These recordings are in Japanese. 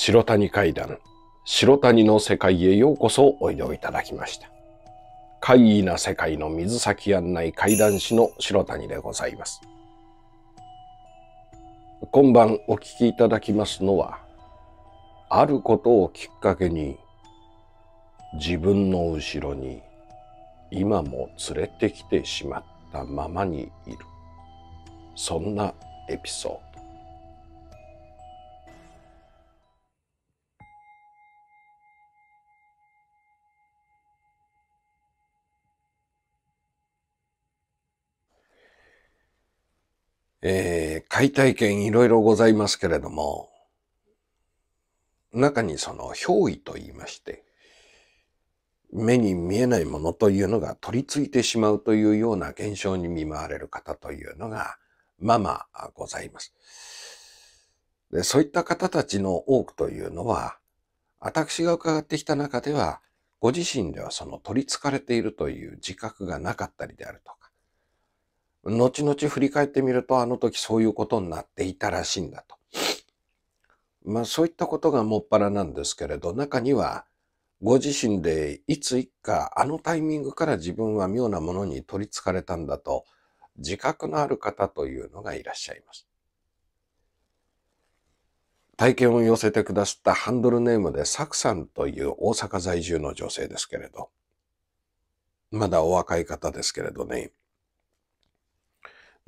白谷階段、白谷の世界へようこそおいでをいただきました。怪異な世界の水先案内怪談師の白谷でございます。今晩お聞きいただきますのは、あることをきっかけに、自分の後ろに今も連れてきてしまったままにいる。そんなエピソード。えー、解体権いろいろございますけれども、中にその憑依と言いまして、目に見えないものというのが取り付いてしまうというような現象に見舞われる方というのが、まあまあございます。でそういった方たちの多くというのは、私が伺ってきた中では、ご自身ではその取り憑かれているという自覚がなかったりであるとか、後々振り返ってみると、あの時そういうことになっていたらしいんだと。まあそういったことがもっぱらなんですけれど、中にはご自身でいついかあのタイミングから自分は妙なものに取りつかれたんだと自覚のある方というのがいらっしゃいます。体験を寄せてくださったハンドルネームでサクさんという大阪在住の女性ですけれど、まだお若い方ですけれどね、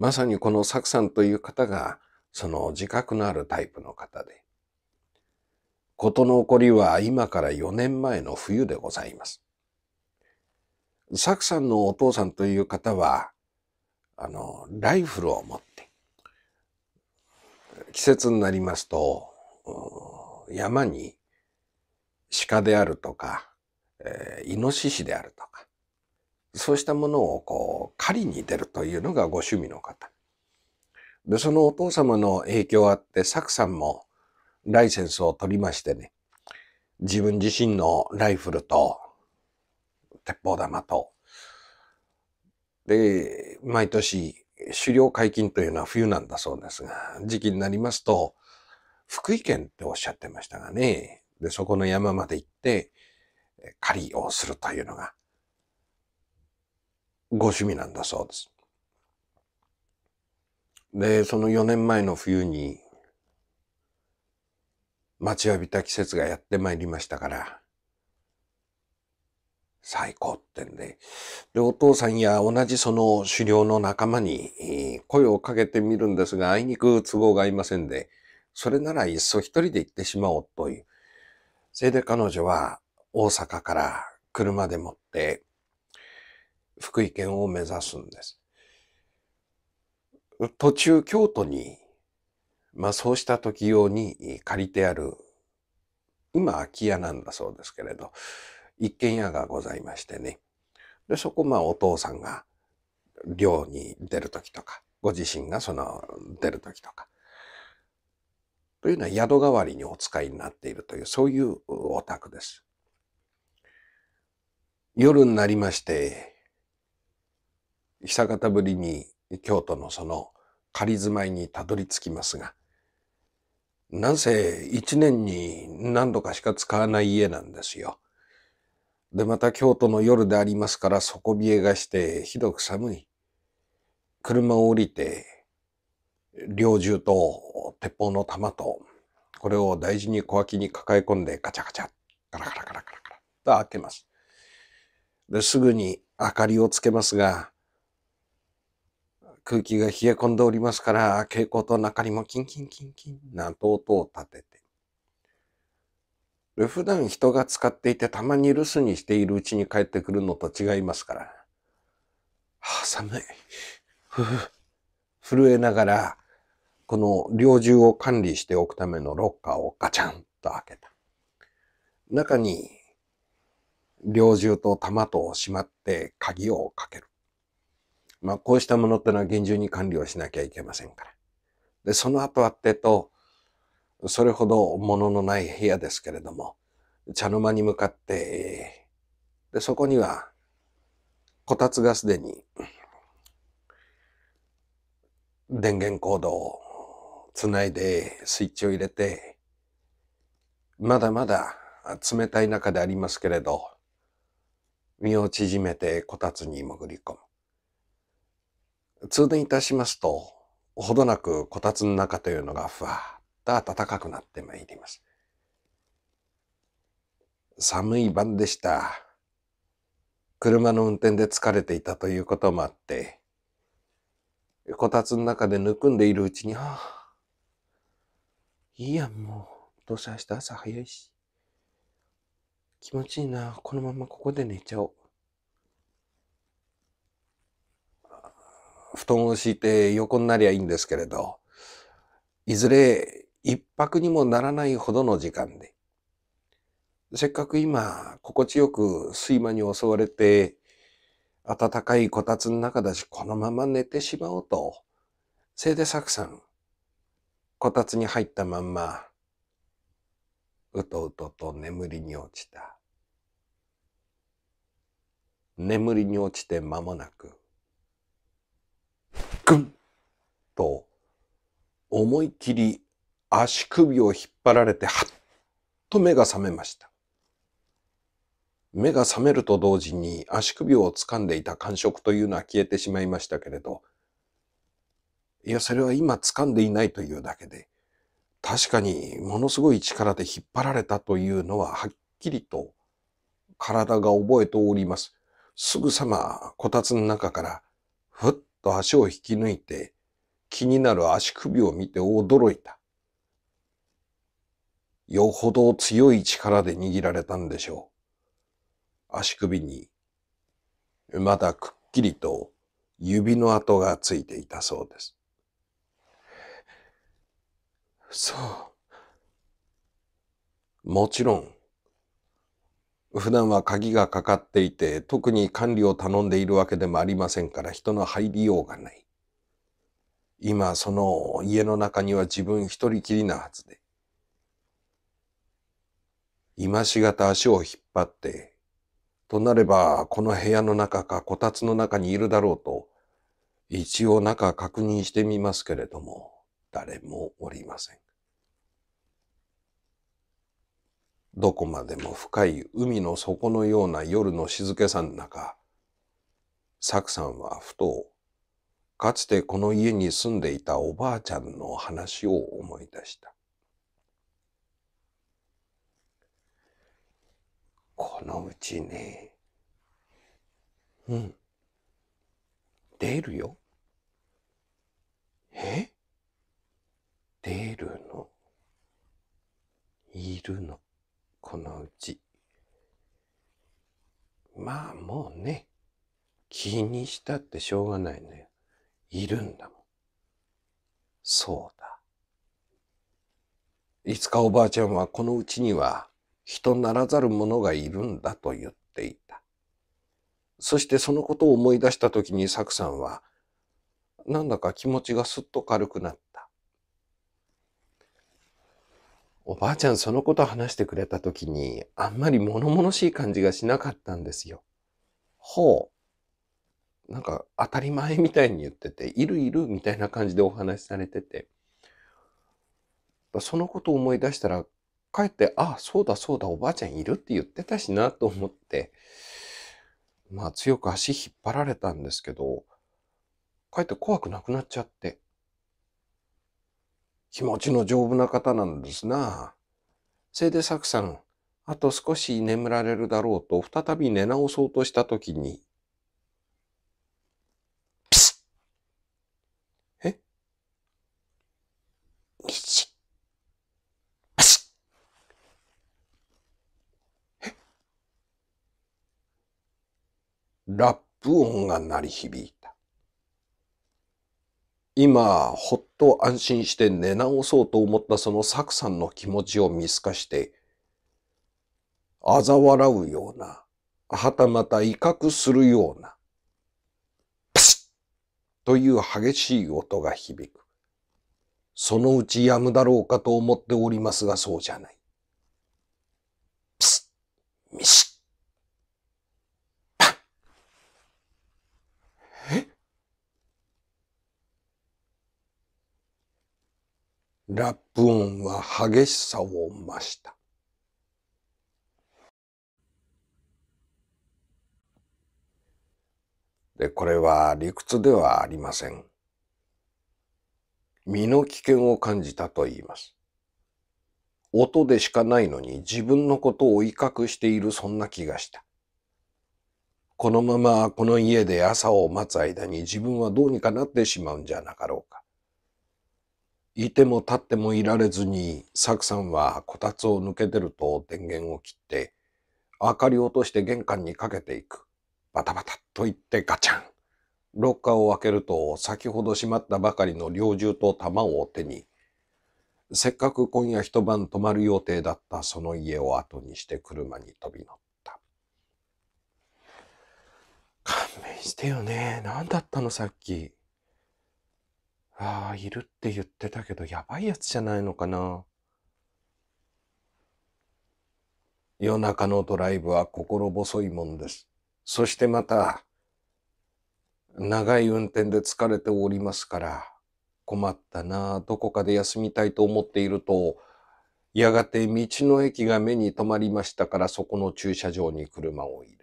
まさにこのサクさんという方が、その自覚のあるタイプの方で、ことの起こりは今から4年前の冬でございます。サクさんのお父さんという方は、あの、ライフルを持って、季節になりますと、山に鹿であるとか、えー、イノシシであるとか、そうしたものをこう、狩りに出るというのがご趣味の方。で、そのお父様の影響あって、サクさんもライセンスを取りましてね、自分自身のライフルと、鉄砲玉と、で、毎年、狩猟解禁というのは冬なんだそうですが、時期になりますと、福井県っておっしゃってましたがね、で、そこの山まで行って、狩りをするというのが、ご趣味なんだそうです。で、その4年前の冬に、待ちわびた季節がやってまいりましたから、最高ってんで、で、お父さんや同じその狩猟の仲間に声をかけてみるんですが、あいにく都合が合いませんで、それならいっそ一人で行ってしまおうという。それで彼女は大阪から車でもって、福井県を目指すんです。途中京都に、まあそうした時用に借りてある、今空き家なんだそうですけれど、一軒家がございましてね。で、そこまあお父さんが寮に出る時とか、ご自身がその出る時とか、というのは宿代わりにお使いになっているという、そういうお宅です。夜になりまして、久方ぶりに京都のその仮住まいにたどり着きますが、なんせ一年に何度かしか使わない家なんですよ。で、また京都の夜でありますから底冷えがしてひどく寒い。車を降りて、猟銃と鉄砲の弾と、これを大事に小脇に抱え込んでガチャガチャ、ガラガラガラガラガラと開けます。ですぐに明かりをつけますが、空気が冷え込んでおりますから、蛍光灯の中にもキンキンキンキンなととを立てて。で普段人が使っていてたまに留守にしているうちに帰ってくるのと違いますから。はあ、寒い。ふふ。震えながら、この猟銃を管理しておくためのロッカーをガチャンと開けた。中に猟銃と弾とをしまって鍵をかける。まあ、こうしたものってのは厳重に管理をしなきゃいけませんから。で、その後はってと、それほど物のない部屋ですけれども、茶の間に向かって、で、そこには、こたつがすでに、電源コードをつないでスイッチを入れて、まだまだ冷たい中でありますけれど、身を縮めてこたつに潜り込む。通電いたしますと、ほどなくこたつの中というのがふわっと暖かくなってまいります。寒い晩でした。車の運転で疲れていたということもあって、こたつの中でぬくんでいるうちに、はあ、いいやもう、どうせ明日朝早いし、気持ちいいな、このままここで寝ちゃおう。布団を敷いて横になりゃいいんですけれど、いずれ一泊にもならないほどの時間で、せっかく今、心地よく睡魔に襲われて、暖かいこたつの中だし、このまま寝てしまおうと、せいでさくさん、こたつに入ったまんま、うとうとと眠りに落ちた。眠りに落ちて間もなく、くんと、思い切り足首を引っ張られて、はっと目が覚めました。目が覚めると同時に足首を掴んでいた感触というのは消えてしまいましたけれど、いや、それは今掴んでいないというだけで、確かにものすごい力で引っ張られたというのははっきりと体が覚えております。すぐさまこたつの中からふっと足を引き抜いて、気になる足首を見て驚いた。よほど強い力で握られたんでしょう。足首に、まだくっきりと指の跡がついていたそうです。そう。もちろん、普段は鍵がかかっていて、特に管理を頼んでいるわけでもありませんから人の入りようがない。今その家の中には自分一人きりなはずで。今しがた足を引っ張って、となればこの部屋の中かこたつの中にいるだろうと、一応中確認してみますけれども、誰もおりません。どこまでも深い海の底のような夜の静けさの中、サクさんはふと、かつてこの家に住んでいたおばあちゃんの話を思い出した。このうちね、うん、出るよ。え出るの。いるの。このうち。まあもうね、気にしたってしょうがないのよ。いるんだもん。そうだ。いつかおばあちゃんはこのうちには人ならざる者がいるんだと言っていた。そしてそのことを思い出した時にサクさんは、なんだか気持ちがすっと軽くなった。おばあちゃんそのこと話してくれた時に、あんまり物々しい感じがしなかったんですよ。ほう。なんか当たり前みたいに言ってて、いるいるみたいな感じでお話しされてて、そのことを思い出したら、かえって、ああ、そうだそうだ、おばあちゃんいるって言ってたしなと思って、まあ強く足引っ張られたんですけど、かえって怖くなくなっちゃって、気持ちの丈夫な方なんですな。せいでサクさん、あと少し眠られるだろうと再び寝直そうとしたときに、ピスッえニッ。パシッえラップ音が鳴り響いた。今、ほっと安心して寝直そうと思ったそのサクさんの気持ちを見透かして、嘲笑うような、はたまた威嚇するような、プシッという激しい音が響く。そのうちやむだろうかと思っておりますが、そうじゃない。プシッ、ミシラップ音は激しさを増した。で、これは理屈ではありません。身の危険を感じたと言います。音でしかないのに自分のことを威嚇しているそんな気がした。このままこの家で朝を待つ間に自分はどうにかなってしまうんじゃなかろうか。いても立ってもいられずに、サクさんはこたつを抜け出ると電源を切って、明かりを落として玄関にかけていく。バタバタと言ってガチャン。ロッカーを開けると、先ほど閉まったばかりの猟銃と弾を手に、せっかく今夜一晩泊まる予定だったその家を後にして車に飛び乗った。勘弁してよね。何だったのさっき。ああ、いるって言ってたけど、やばいやつじゃないのかな。夜中のドライブは心細いもんです。そしてまた、長い運転で疲れておりますから、困ったなどこかで休みたいと思っていると、やがて道の駅が目に留まりましたから、そこの駐車場に車を入れ、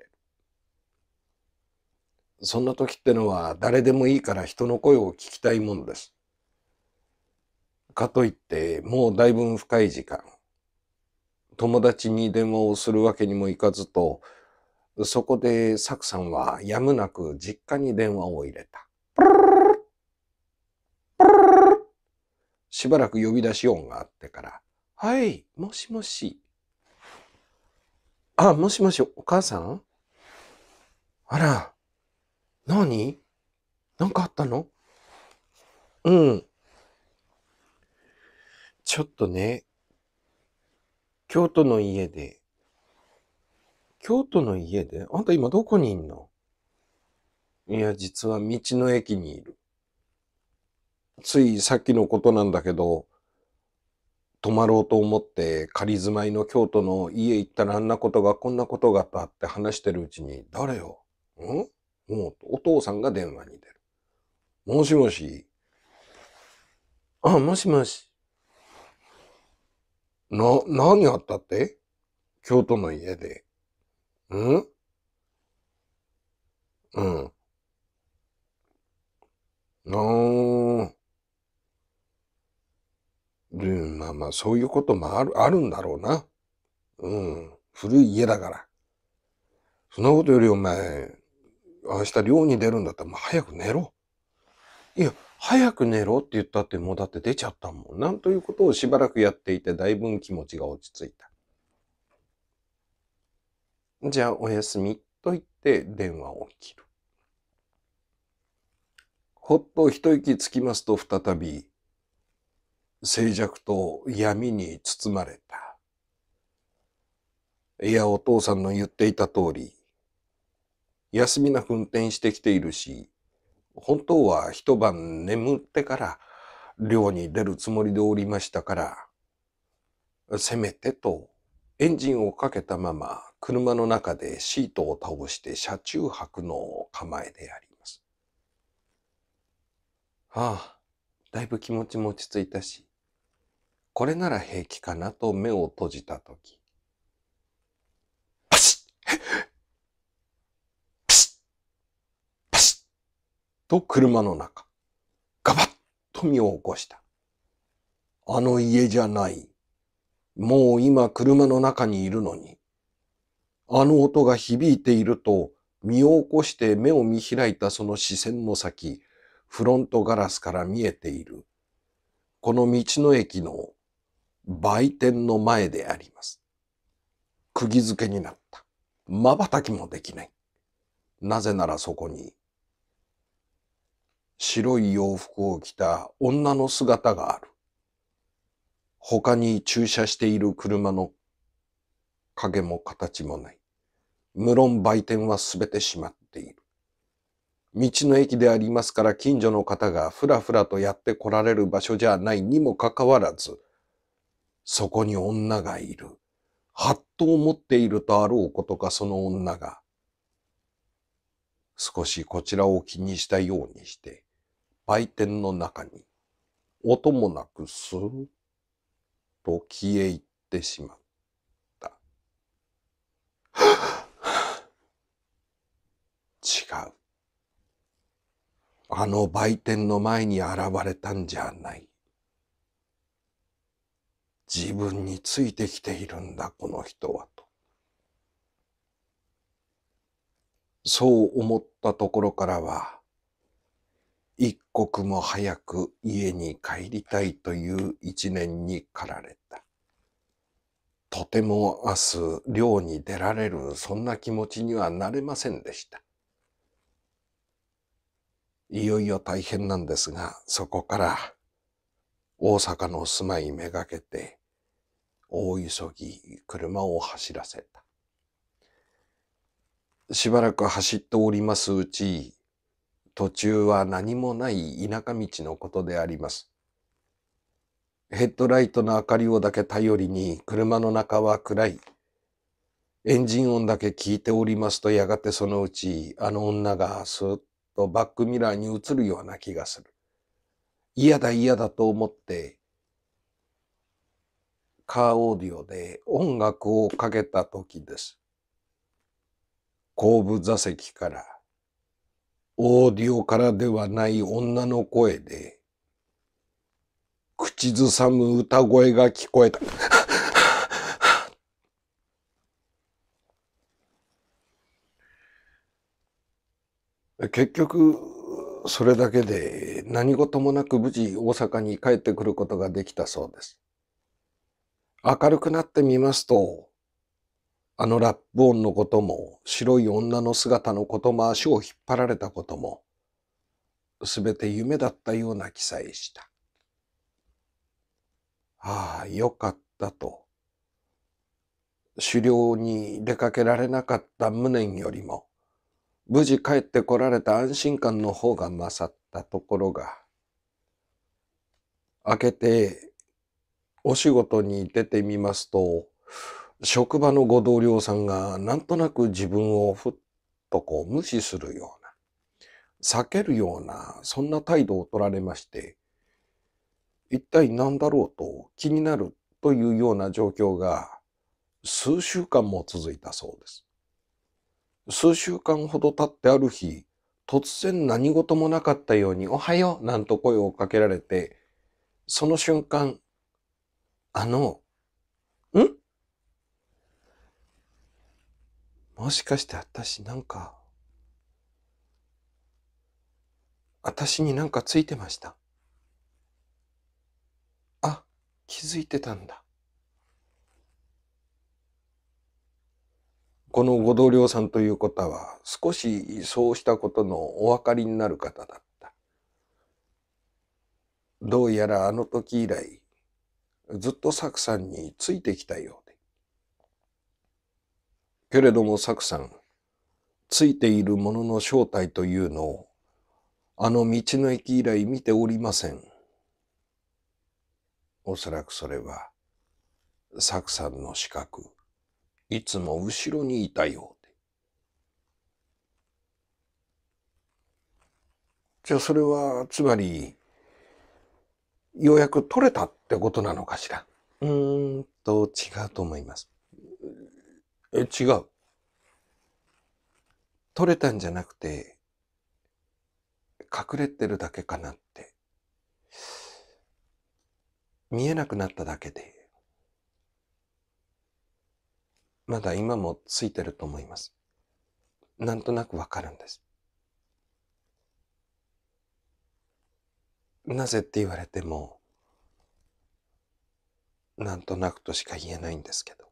そんな時ってのは誰でもいいから人の声を聞きたいものです。かといってもうだいぶ深い時間、友達に電話をするわけにもいかずと、そこでサクさんはやむなく実家に電話を入れた。しばらく呼び出し音があってから、はい、もしもし。あ、もしもし、お母さんあら、何何かあったのうん。ちょっとね、京都の家で、京都の家であんた今どこにいんのいや、実は道の駅にいる。ついさっきのことなんだけど、泊まろうと思って仮住まいの京都の家行ったらあんなことがこんなことがっあって話してるうちに、誰よんもうお父さんが電話に出る。もしもし。あ、もしもし。な、何あったって京都の家で。うんうん。ああ。で、まあまあ、そういうこともある、あるんだろうな。うん。古い家だから。そんなことよりお前、明日寮に出るんだったら、もう早く寝ろ。いや、早く寝ろって言ったってもうだって出ちゃったもん。なんということをしばらくやっていて、だいぶ気持ちが落ち着いた。じゃあおやすみと言って電話を切る。ほっと一息つきますと再び静寂と闇に包まれた。いや、お父さんの言っていた通り、休みなく運転してきているし、本当は一晩眠ってから漁に出るつもりでおりましたから、せめてとエンジンをかけたまま車の中でシートを倒して車中泊の構えであります。ああ、だいぶ気持ちも落ち着いたし、これなら平気かなと目を閉じた時、と車の中、ガバッと身を起こした。あの家じゃない。もう今車の中にいるのに。あの音が響いていると、身を起こして目を見開いたその視線の先、フロントガラスから見えている。この道の駅の売店の前であります。釘付けになった。瞬きもできない。なぜならそこに白い洋服を着た女の姿がある。他に駐車している車の影も形もない。無論売店はすべてしまっている。道の駅でありますから近所の方がふらふらとやって来られる場所じゃないにもかかわらず、そこに女がいる。はっと思っているとあろうことかその女が、少しこちらを気にしたようにして、売店の中に音もなくスーッと消え入ってしまった。違う。あの売店の前に現れたんじゃない。自分についてきているんだ、この人は、と。そう思ったところからは、刻も早く家に帰りたいという一年に駆られた。とても明日漁に出られるそんな気持ちにはなれませんでした。いよいよ大変なんですが、そこから大阪の住まいめがけて大急ぎ車を走らせた。しばらく走っておりますうち、途中は何もない田舎道のことであります。ヘッドライトの明かりをだけ頼りに車の中は暗い。エンジン音だけ聞いておりますとやがてそのうちあの女がスーッとバックミラーに映るような気がする。嫌だ嫌だと思ってカーオーディオで音楽をかけた時です。後部座席からオーディオからではない女の声で、口ずさむ歌声が聞こえた。結局、それだけで何事もなく無事大阪に帰ってくることができたそうです。明るくなってみますと、あのラップ音のことも、白い女の姿のことも、足を引っ張られたことも、すべて夢だったような記載した。ああ、よかったと。狩猟に出かけられなかった無念よりも、無事帰ってこられた安心感の方が勝ったところが、明けてお仕事に出てみますと、職場のご同僚さんがなんとなく自分をふっとこう無視するような、避けるような、そんな態度を取られまして、一体何だろうと気になるというような状況が数週間も続いたそうです。数週間ほど経ってある日、突然何事もなかったようにおはようなんと声をかけられて、その瞬間、あの、んもしかして私なんか、私になんかついてました。あ、気づいてたんだ。このご同僚さんという方は少しそうしたことのお分かりになる方だった。どうやらあの時以来ずっとサクさんについてきたよけれどもクさん、ついているものの正体というのを、あの道の駅以来見ておりません。おそらくそれは、クさんの資格、いつも後ろにいたようで。じゃあそれは、つまり、ようやく取れたってことなのかしら。うーんと違うと思います。え、違う。取れたんじゃなくて、隠れてるだけかなって。見えなくなっただけで、まだ今もついてると思います。なんとなくわかるんです。なぜって言われても、なんとなくとしか言えないんですけど。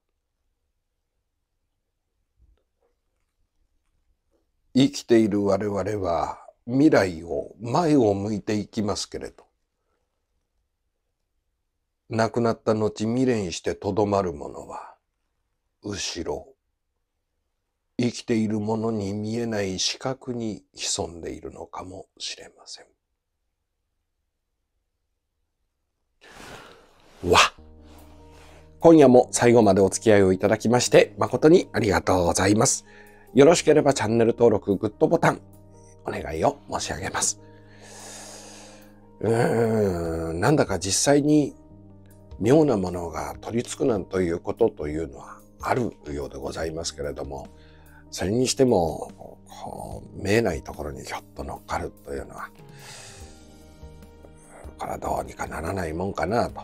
生きている我々は未来を前を向いていきますけれど亡くなった後未練してとどまるものは後ろ生きているものに見えない視覚に潜んでいるのかもしれません。わ今夜も最後までお付き合いをいただきまして誠にありがとうございます。よろしければチャンネル登録、グッドボタン、お願いを申し上げます。うーん、なんだか実際に妙なものが取り付くなんということというのはあるようでございますけれども、それにしても、こう、見えないところにひょっと乗っかるというのは、これはどうにかならないもんかなと。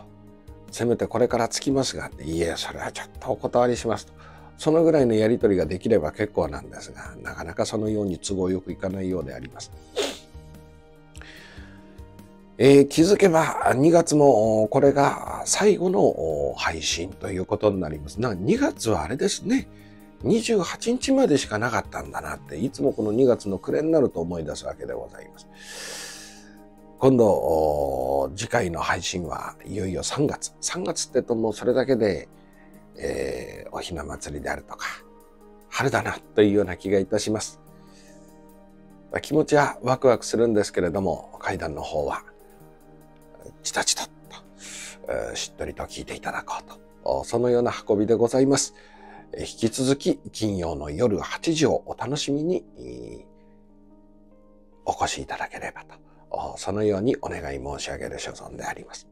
せめてこれからつきますが、いいえ、それはちょっとお断りしますと。そのぐらいのやり取りができれば結構なんですが、なかなかそのように都合よくいかないようであります。えー、気づけば2月もこれが最後の配信ということになります。な2月はあれですね。28日までしかなかったんだなって、いつもこの2月の暮れになると思い出すわけでございます。今度、次回の配信はいよいよ3月。3月ってともうそれだけで、えー、おひな祭りであるとか、春だなというような気がいたします。気持ちはワクワクするんですけれども、階段の方は、チタチタと、しっとりと聞いていただこうと、そのような運びでございます。引き続き、金曜の夜8時をお楽しみに、お越しいただければと、そのようにお願い申し上げる所存であります。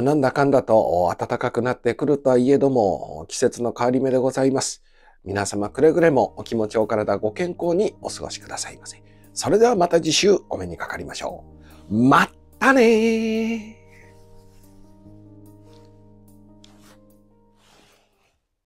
なんだかんだと暖かくなってくるとはいえども、季節の変わり目でございます。皆様くれぐれもお気持ちお体ご健康にお過ごしくださいませ。それではまた次週お目にかかりましょう。まったねー